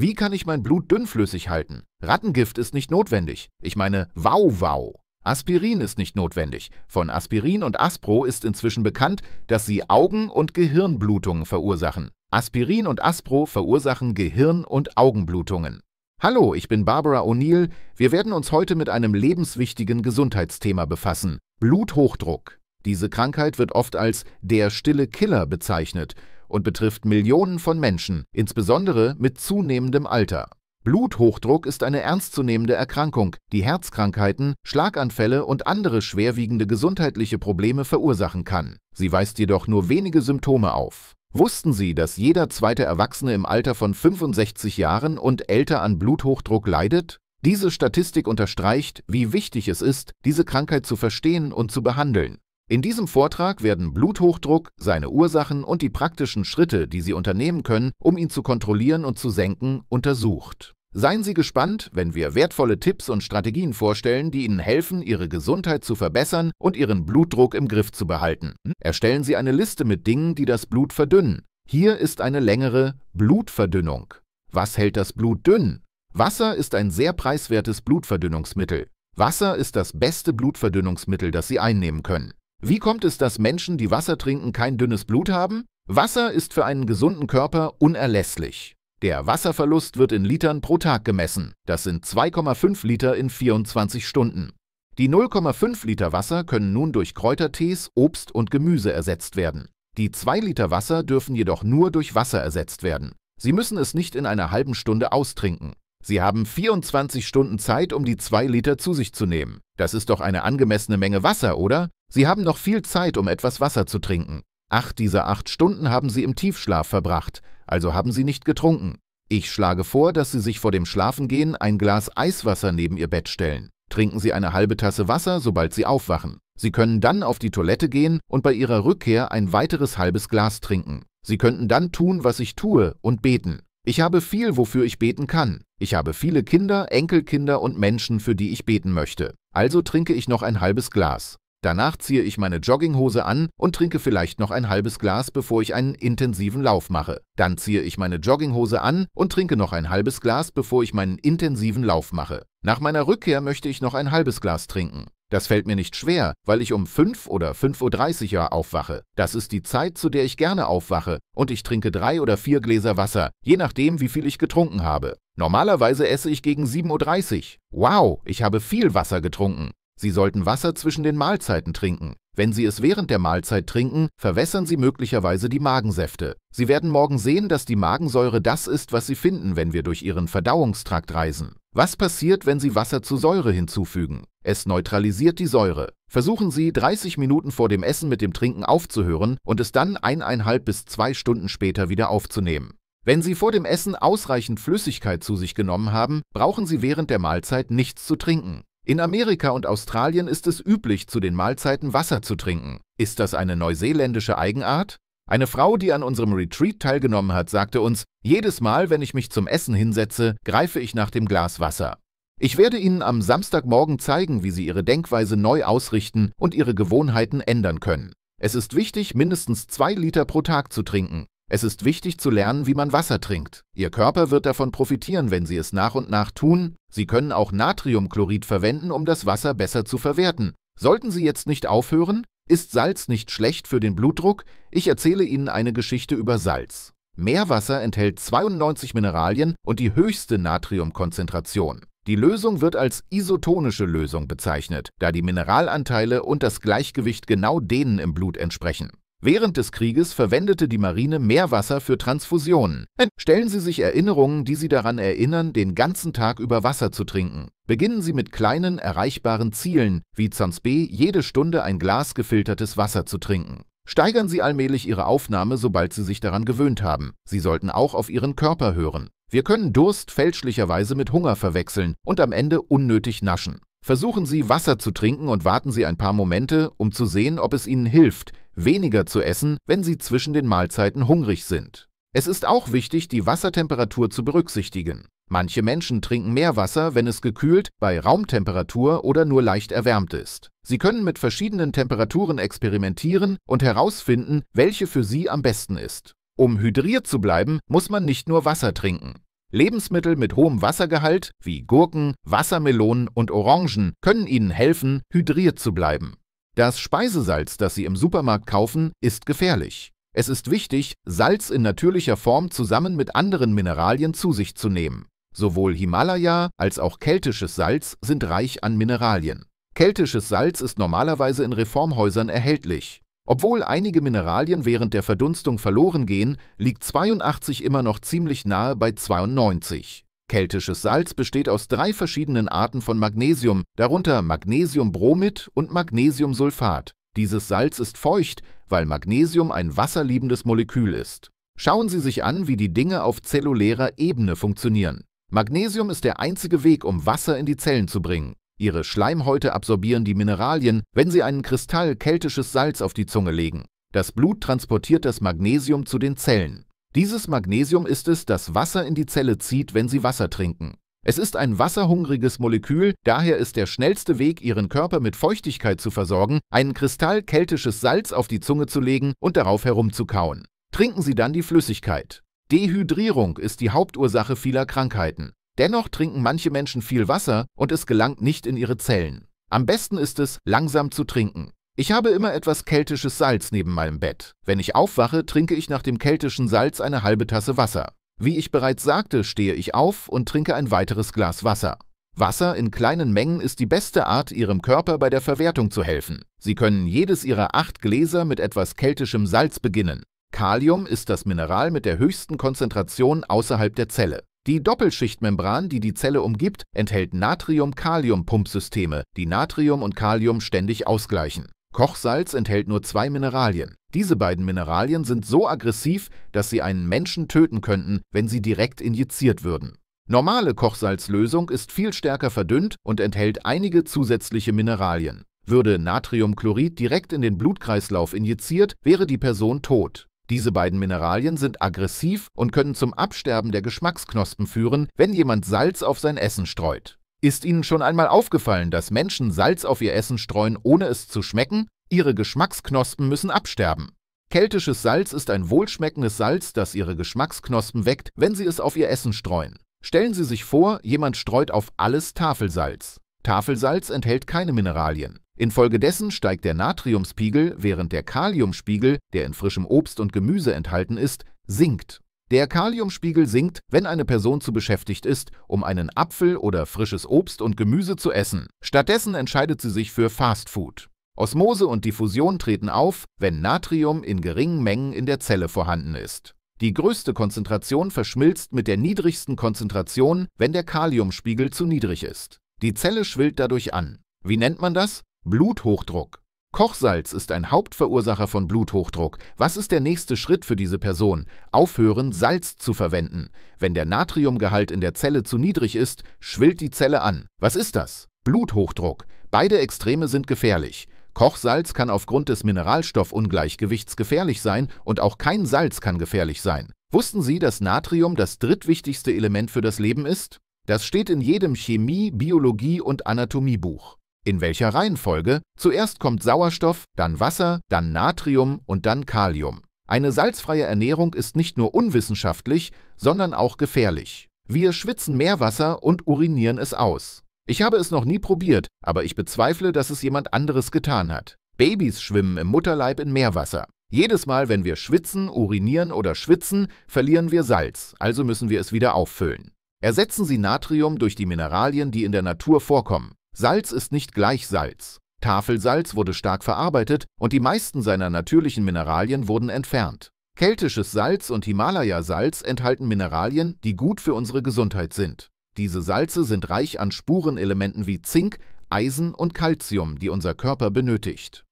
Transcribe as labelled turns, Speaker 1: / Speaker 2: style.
Speaker 1: Wie kann ich mein Blut dünnflüssig halten? Rattengift ist nicht notwendig. Ich meine, wow, wow. Aspirin ist nicht notwendig. Von Aspirin und Aspro ist inzwischen bekannt, dass sie Augen- und Gehirnblutungen verursachen. Aspirin und Aspro verursachen Gehirn- und Augenblutungen. Hallo, ich bin Barbara O'Neill. Wir werden uns heute mit einem lebenswichtigen Gesundheitsthema befassen: Bluthochdruck. Diese Krankheit wird oft als der stille Killer bezeichnet und betrifft Millionen von Menschen, insbesondere mit zunehmendem Alter. Bluthochdruck ist eine ernstzunehmende Erkrankung, die Herzkrankheiten, Schlaganfälle und andere schwerwiegende gesundheitliche Probleme verursachen kann. Sie weist jedoch nur wenige Symptome auf. Wussten Sie, dass jeder zweite Erwachsene im Alter von 65 Jahren und älter an Bluthochdruck leidet? Diese Statistik unterstreicht, wie wichtig es ist, diese Krankheit zu verstehen und zu behandeln. In diesem Vortrag werden Bluthochdruck, seine Ursachen und die praktischen Schritte, die Sie unternehmen können, um ihn zu kontrollieren und zu senken, untersucht. Seien Sie gespannt, wenn wir wertvolle Tipps und Strategien vorstellen, die Ihnen helfen, Ihre Gesundheit zu verbessern und Ihren Blutdruck im Griff zu behalten. Erstellen Sie eine Liste mit Dingen, die das Blut verdünnen. Hier ist eine längere Blutverdünnung. Was hält das Blut dünn? Wasser ist ein sehr preiswertes Blutverdünnungsmittel. Wasser ist das beste Blutverdünnungsmittel, das Sie einnehmen können. Wie kommt es, dass Menschen, die Wasser trinken, kein dünnes Blut haben? Wasser ist für einen gesunden Körper unerlässlich. Der Wasserverlust wird in Litern pro Tag gemessen. Das sind 2,5 Liter in 24 Stunden. Die 0,5 Liter Wasser können nun durch Kräutertees, Obst und Gemüse ersetzt werden. Die 2 Liter Wasser dürfen jedoch nur durch Wasser ersetzt werden. Sie müssen es nicht in einer halben Stunde austrinken. Sie haben 24 Stunden Zeit, um die 2 Liter zu sich zu nehmen. Das ist doch eine angemessene Menge Wasser, oder? Sie haben noch viel Zeit, um etwas Wasser zu trinken. Acht dieser acht Stunden haben Sie im Tiefschlaf verbracht, also haben Sie nicht getrunken. Ich schlage vor, dass Sie sich vor dem Schlafengehen ein Glas Eiswasser neben Ihr Bett stellen. Trinken Sie eine halbe Tasse Wasser, sobald Sie aufwachen. Sie können dann auf die Toilette gehen und bei Ihrer Rückkehr ein weiteres halbes Glas trinken. Sie könnten dann tun, was ich tue, und beten. Ich habe viel, wofür ich beten kann. Ich habe viele Kinder, Enkelkinder und Menschen, für die ich beten möchte. Also trinke ich noch ein halbes Glas. Danach ziehe ich meine Jogginghose an und trinke vielleicht noch ein halbes Glas, bevor ich einen intensiven Lauf mache. Dann ziehe ich meine Jogginghose an und trinke noch ein halbes Glas, bevor ich meinen intensiven Lauf mache. Nach meiner Rückkehr möchte ich noch ein halbes Glas trinken. Das fällt mir nicht schwer, weil ich um 5 oder 5.30 Uhr aufwache. Das ist die Zeit, zu der ich gerne aufwache und ich trinke drei oder vier Gläser Wasser, je nachdem, wie viel ich getrunken habe. Normalerweise esse ich gegen 7.30 Uhr. Wow, ich habe viel Wasser getrunken. Sie sollten Wasser zwischen den Mahlzeiten trinken. Wenn Sie es während der Mahlzeit trinken, verwässern Sie möglicherweise die Magensäfte. Sie werden morgen sehen, dass die Magensäure das ist, was Sie finden, wenn wir durch Ihren Verdauungstrakt reisen. Was passiert, wenn Sie Wasser zu Säure hinzufügen? Es neutralisiert die Säure. Versuchen Sie, 30 Minuten vor dem Essen mit dem Trinken aufzuhören und es dann eineinhalb bis zwei Stunden später wieder aufzunehmen. Wenn Sie vor dem Essen ausreichend Flüssigkeit zu sich genommen haben, brauchen Sie während der Mahlzeit nichts zu trinken. In Amerika und Australien ist es üblich, zu den Mahlzeiten Wasser zu trinken. Ist das eine neuseeländische Eigenart? Eine Frau, die an unserem Retreat teilgenommen hat, sagte uns, jedes Mal, wenn ich mich zum Essen hinsetze, greife ich nach dem Glas Wasser. Ich werde Ihnen am Samstagmorgen zeigen, wie Sie Ihre Denkweise neu ausrichten und Ihre Gewohnheiten ändern können. Es ist wichtig, mindestens zwei Liter pro Tag zu trinken. Es ist wichtig zu lernen, wie man Wasser trinkt. Ihr Körper wird davon profitieren, wenn Sie es nach und nach tun. Sie können auch Natriumchlorid verwenden, um das Wasser besser zu verwerten. Sollten Sie jetzt nicht aufhören? Ist Salz nicht schlecht für den Blutdruck? Ich erzähle Ihnen eine Geschichte über Salz. Meerwasser enthält 92 Mineralien und die höchste Natriumkonzentration. Die Lösung wird als isotonische Lösung bezeichnet, da die Mineralanteile und das Gleichgewicht genau denen im Blut entsprechen. Während des Krieges verwendete die Marine mehr Wasser für Transfusionen. Stellen Sie sich Erinnerungen, die Sie daran erinnern, den ganzen Tag über Wasser zu trinken. Beginnen Sie mit kleinen, erreichbaren Zielen, wie Zanzbe jede Stunde ein Glas gefiltertes Wasser zu trinken. Steigern Sie allmählich Ihre Aufnahme, sobald Sie sich daran gewöhnt haben. Sie sollten auch auf Ihren Körper hören. Wir können Durst fälschlicherweise mit Hunger verwechseln und am Ende unnötig naschen. Versuchen Sie, Wasser zu trinken und warten Sie ein paar Momente, um zu sehen, ob es Ihnen hilft, weniger zu essen, wenn sie zwischen den Mahlzeiten hungrig sind. Es ist auch wichtig, die Wassertemperatur zu berücksichtigen. Manche Menschen trinken mehr Wasser, wenn es gekühlt, bei Raumtemperatur oder nur leicht erwärmt ist. Sie können mit verschiedenen Temperaturen experimentieren und herausfinden, welche für sie am besten ist. Um hydriert zu bleiben, muss man nicht nur Wasser trinken. Lebensmittel mit hohem Wassergehalt, wie Gurken, Wassermelonen und Orangen, können Ihnen helfen, hydriert zu bleiben. Das Speisesalz, das Sie im Supermarkt kaufen, ist gefährlich. Es ist wichtig, Salz in natürlicher Form zusammen mit anderen Mineralien zu sich zu nehmen. Sowohl Himalaya als auch keltisches Salz sind reich an Mineralien. Keltisches Salz ist normalerweise in Reformhäusern erhältlich. Obwohl einige Mineralien während der Verdunstung verloren gehen, liegt 82 immer noch ziemlich nahe bei 92. Keltisches Salz besteht aus drei verschiedenen Arten von Magnesium, darunter Magnesiumbromid und Magnesiumsulfat. Dieses Salz ist feucht, weil Magnesium ein wasserliebendes Molekül ist. Schauen Sie sich an, wie die Dinge auf zellulärer Ebene funktionieren. Magnesium ist der einzige Weg, um Wasser in die Zellen zu bringen. Ihre Schleimhäute absorbieren die Mineralien, wenn sie einen Kristall keltisches Salz auf die Zunge legen. Das Blut transportiert das Magnesium zu den Zellen. Dieses Magnesium ist es, das Wasser in die Zelle zieht, wenn sie Wasser trinken. Es ist ein wasserhungriges Molekül, daher ist der schnellste Weg, ihren Körper mit Feuchtigkeit zu versorgen, einen Kristall keltisches Salz auf die Zunge zu legen und darauf herumzukauen. Trinken Sie dann die Flüssigkeit. Dehydrierung ist die Hauptursache vieler Krankheiten. Dennoch trinken manche Menschen viel Wasser und es gelangt nicht in ihre Zellen. Am besten ist es, langsam zu trinken. Ich habe immer etwas keltisches Salz neben meinem Bett. Wenn ich aufwache, trinke ich nach dem keltischen Salz eine halbe Tasse Wasser. Wie ich bereits sagte, stehe ich auf und trinke ein weiteres Glas Wasser. Wasser in kleinen Mengen ist die beste Art, Ihrem Körper bei der Verwertung zu helfen. Sie können jedes Ihrer acht Gläser mit etwas keltischem Salz beginnen. Kalium ist das Mineral mit der höchsten Konzentration außerhalb der Zelle. Die Doppelschichtmembran, die die Zelle umgibt, enthält Natrium-Kalium-Pumpsysteme, die Natrium und Kalium ständig ausgleichen. Kochsalz enthält nur zwei Mineralien. Diese beiden Mineralien sind so aggressiv, dass sie einen Menschen töten könnten, wenn sie direkt injiziert würden. Normale Kochsalzlösung ist viel stärker verdünnt und enthält einige zusätzliche Mineralien. Würde Natriumchlorid direkt in den Blutkreislauf injiziert, wäre die Person tot. Diese beiden Mineralien sind aggressiv und können zum Absterben der Geschmacksknospen führen, wenn jemand Salz auf sein Essen streut. Ist Ihnen schon einmal aufgefallen, dass Menschen Salz auf ihr Essen streuen, ohne es zu schmecken? Ihre Geschmacksknospen müssen absterben. Keltisches Salz ist ein wohlschmeckendes Salz, das Ihre Geschmacksknospen weckt, wenn Sie es auf Ihr Essen streuen. Stellen Sie sich vor, jemand streut auf alles Tafelsalz. Tafelsalz enthält keine Mineralien. Infolgedessen steigt der Natriumspiegel, während der Kaliumspiegel, der in frischem Obst und Gemüse enthalten ist, sinkt. Der Kaliumspiegel sinkt, wenn eine Person zu beschäftigt ist, um einen Apfel oder frisches Obst und Gemüse zu essen. Stattdessen entscheidet sie sich für Fastfood. Osmose und Diffusion treten auf, wenn Natrium in geringen Mengen in der Zelle vorhanden ist. Die größte Konzentration verschmilzt mit der niedrigsten Konzentration, wenn der Kaliumspiegel zu niedrig ist. Die Zelle schwillt dadurch an. Wie nennt man das? Bluthochdruck. Kochsalz ist ein Hauptverursacher von Bluthochdruck. Was ist der nächste Schritt für diese Person? Aufhören, Salz zu verwenden. Wenn der Natriumgehalt in der Zelle zu niedrig ist, schwillt die Zelle an. Was ist das? Bluthochdruck. Beide Extreme sind gefährlich. Kochsalz kann aufgrund des Mineralstoffungleichgewichts gefährlich sein und auch kein Salz kann gefährlich sein. Wussten Sie, dass Natrium das drittwichtigste Element für das Leben ist? Das steht in jedem Chemie-, Biologie- und Anatomiebuch. In welcher Reihenfolge? Zuerst kommt Sauerstoff, dann Wasser, dann Natrium und dann Kalium. Eine salzfreie Ernährung ist nicht nur unwissenschaftlich, sondern auch gefährlich. Wir schwitzen Meerwasser und urinieren es aus. Ich habe es noch nie probiert, aber ich bezweifle, dass es jemand anderes getan hat. Babys schwimmen im Mutterleib in Meerwasser. Jedes Mal, wenn wir schwitzen, urinieren oder schwitzen, verlieren wir Salz, also müssen wir es wieder auffüllen. Ersetzen Sie Natrium durch die Mineralien, die in der Natur vorkommen. Salz ist nicht gleich Salz. Tafelsalz wurde stark verarbeitet und die meisten seiner natürlichen Mineralien wurden entfernt. Keltisches Salz und Himalaya-Salz enthalten Mineralien, die gut für unsere Gesundheit sind. Diese Salze sind reich an Spurenelementen wie Zink, Eisen und Calcium, die unser Körper benötigt.